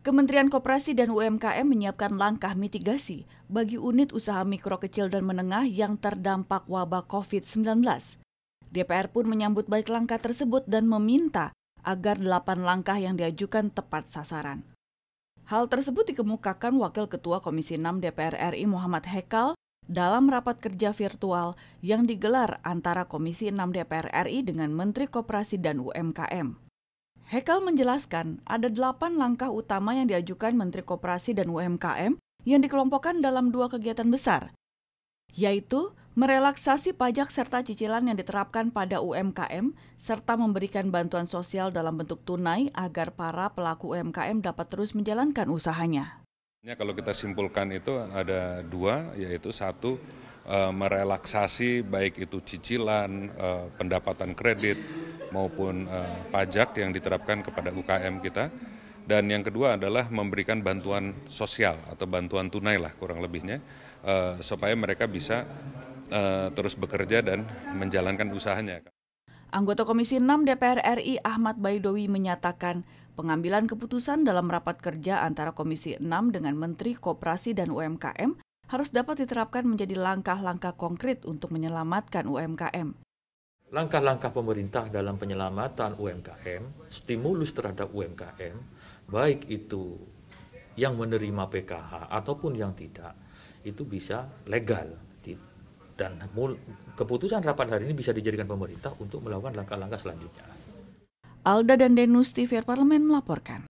Kementerian Koperasi dan UMKM menyiapkan langkah mitigasi bagi unit usaha mikro kecil dan menengah yang terdampak wabah COVID-19. DPR pun menyambut baik langkah tersebut dan meminta agar delapan langkah yang diajukan tepat sasaran. Hal tersebut dikemukakan Wakil Ketua Komisi 6 DPR RI Muhammad Hekal dalam rapat kerja virtual yang digelar antara Komisi 6 DPR RI dengan Menteri Koperasi dan UMKM. Hekal menjelaskan ada delapan langkah utama yang diajukan Menteri Koperasi dan UMKM yang dikelompokkan dalam dua kegiatan besar, yaitu merelaksasi pajak serta cicilan yang diterapkan pada UMKM, serta memberikan bantuan sosial dalam bentuk tunai agar para pelaku UMKM dapat terus menjalankan usahanya. Kalau kita simpulkan itu ada dua, yaitu satu e, merelaksasi baik itu cicilan, e, pendapatan kredit maupun e, pajak yang diterapkan kepada UKM kita. Dan yang kedua adalah memberikan bantuan sosial atau bantuan tunai lah kurang lebihnya, e, supaya mereka bisa e, terus bekerja dan menjalankan usahanya. Anggota Komisi 6 DPR RI Ahmad Baidowi menyatakan pengambilan keputusan dalam rapat kerja antara Komisi 6 dengan Menteri Koperasi dan UMKM harus dapat diterapkan menjadi langkah-langkah konkret untuk menyelamatkan UMKM. Langkah-langkah pemerintah dalam penyelamatan UMKM, stimulus terhadap UMKM, baik itu yang menerima PKH ataupun yang tidak, itu bisa legal, dan keputusan rapat hari ini bisa dijadikan pemerintah untuk melakukan langkah-langkah selanjutnya. Alda dan Denusti Fair Parlemen melaporkan.